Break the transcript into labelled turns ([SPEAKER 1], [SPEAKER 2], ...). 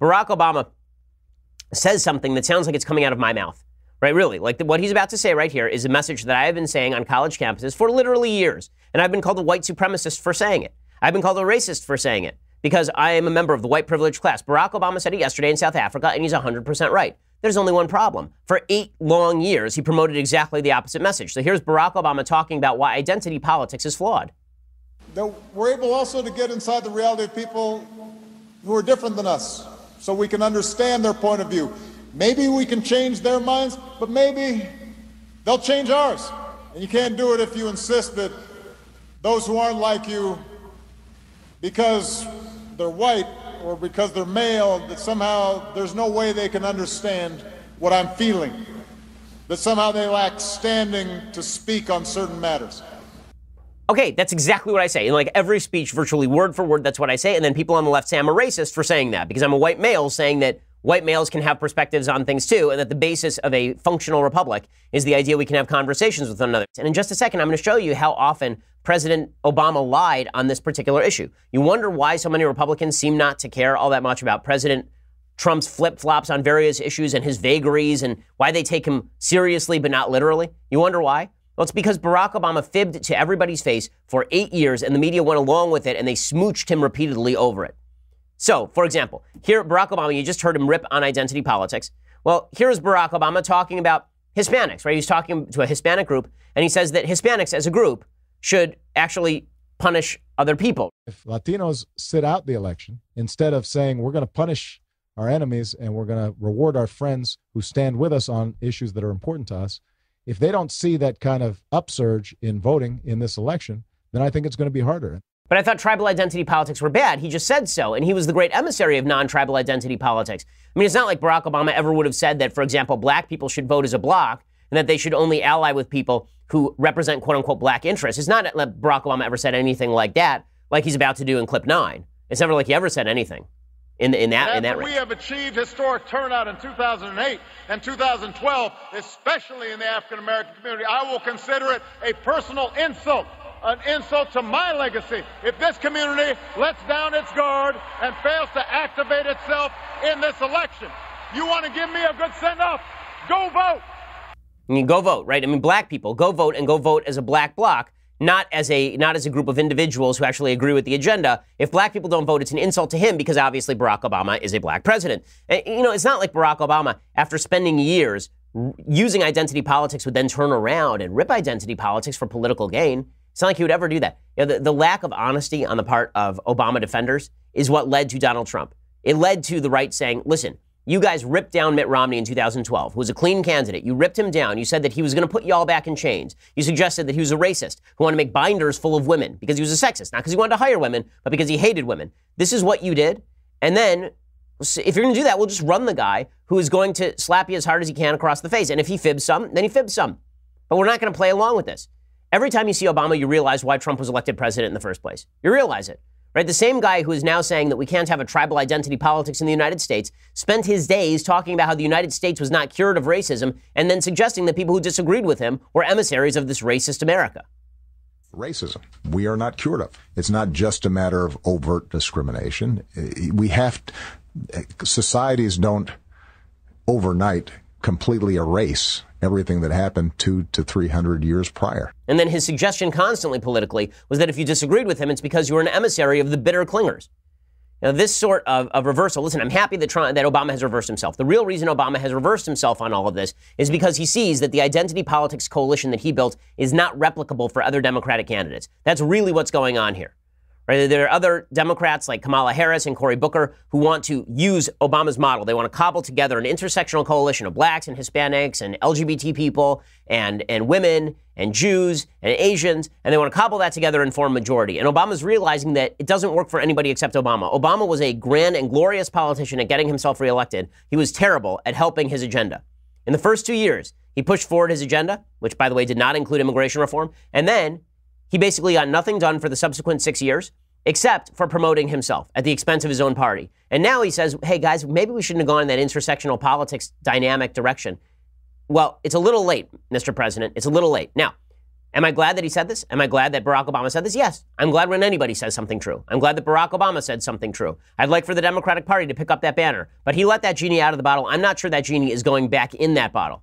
[SPEAKER 1] Barack Obama says something that sounds like it's coming out of my mouth, right? Really, like the, what he's about to say right here is a message that I have been saying on college campuses for literally years. And I've been called a white supremacist for saying it. I've been called a racist for saying it because I am a member of the white privileged class. Barack Obama said it yesterday in South Africa, and he's 100% right. There's only one problem. For eight long years, he promoted exactly the opposite message. So here's Barack Obama talking about why identity politics is flawed.
[SPEAKER 2] That we're able also to get inside the reality of people who are different than us so we can understand their point of view. Maybe we can change their minds, but maybe they'll change ours. And you can't do it if you insist that those who aren't like you, because they're white or because they're male, that somehow there's no way they can understand what I'm feeling, that somehow they lack standing to speak on certain matters.
[SPEAKER 1] Okay, that's exactly what I say. In like every speech, virtually word for word, that's what I say. And then people on the left say I'm a racist for saying that because I'm a white male saying that white males can have perspectives on things too, and that the basis of a functional republic is the idea we can have conversations with one another. And in just a second, I'm going to show you how often President Obama lied on this particular issue. You wonder why so many Republicans seem not to care all that much about President Trump's flip flops on various issues and his vagaries and why they take him seriously but not literally. You wonder why? Well, it's because Barack Obama fibbed to everybody's face for eight years, and the media went along with it, and they smooched him repeatedly over it. So, for example, here Barack Obama, you just heard him rip on identity politics. Well, here is Barack Obama talking about Hispanics, right? He's talking to a Hispanic group, and he says that Hispanics as a group should actually punish other people.
[SPEAKER 2] If Latinos sit out the election, instead of saying we're going to punish our enemies and we're going to reward our friends who stand with us on issues that are important to us, if they don't see that kind of upsurge in voting in this election, then I think it's going to be harder.
[SPEAKER 1] But I thought tribal identity politics were bad. He just said so. And he was the great emissary of non tribal identity politics. I mean, it's not like Barack Obama ever would have said that, for example, black people should vote as a bloc and that they should only ally with people who represent quote unquote black interests. It's not that Barack Obama ever said anything like that, like he's about to do in clip nine. It's never like he ever said anything in, in that, in that we have
[SPEAKER 2] achieved historic turnout in 2008 and 2012, especially in the African American community. I will consider it a personal insult, an insult to my legacy, if this community lets down its guard and fails to activate itself in this election. You want to give me a good send off? Go vote.
[SPEAKER 1] I mean, go vote, right? I mean, black people, go vote and go vote as a black bloc not as a not as a group of individuals who actually agree with the agenda. If black people don't vote, it's an insult to him because obviously Barack Obama is a black president. And, eh, you know, it's not like Barack Obama, after spending years using identity politics, would then turn around and rip identity politics for political gain. It's not like he would ever do that. You know, the, the lack of honesty on the part of Obama defenders is what led to Donald Trump. It led to the right saying, "Listen, you guys ripped down Mitt Romney in 2012, who was a clean candidate. You ripped him down. You said that he was going to put y'all back in chains. You suggested that he was a racist who wanted to make binders full of women because he was a sexist, not because he wanted to hire women, but because he hated women. This is what you did. And then, if you're going to do that, we'll just run the guy who is going to slap you as hard as he can across the face. And if he fibs some, then he fibs some. But we're not going to play along with this. Every time you see Obama, you realize why Trump was elected president in the first place. You realize it. Right? The same guy who is now saying that we can't have a tribal identity politics in the United States spent his days talking about how the United States was not cured of racism and then suggesting that people who disagreed with him were emissaries of this racist America.
[SPEAKER 2] Racism, we are not cured of. It's not just a matter of overt discrimination. We have, societies don't overnight completely erase everything that happened two to 300 years prior.
[SPEAKER 1] And then his suggestion constantly politically was that if you disagreed with him, it's because you were an emissary of the bitter clingers. Now, this sort of, of reversal, listen, I'm happy that, Trump, that Obama has reversed himself. The real reason Obama has reversed himself on all of this is because he sees that the identity politics coalition that he built is not replicable for other Democratic candidates. That's really what's going on here. Right? There are other Democrats like Kamala Harris and Cory Booker who want to use Obama's model. They want to cobble together an intersectional coalition of blacks and Hispanics and LGBT people and, and women and Jews and Asians, and they want to cobble that together and form a majority. And Obama's realizing that it doesn't work for anybody except Obama. Obama was a grand and glorious politician at getting himself reelected. He was terrible at helping his agenda. In the first two years, he pushed forward his agenda, which, by the way, did not include immigration reform. And then he basically got nothing done for the subsequent six years except for promoting himself at the expense of his own party. And now he says, hey, guys, maybe we shouldn't have gone in that intersectional politics dynamic direction. Well, it's a little late, Mr. President. It's a little late. Now, am I glad that he said this? Am I glad that Barack Obama said this? Yes. I'm glad when anybody says something true. I'm glad that Barack Obama said something true. I'd like for the Democratic Party to pick up that banner, but he let that genie out of the bottle. I'm not sure that genie is going back in that bottle.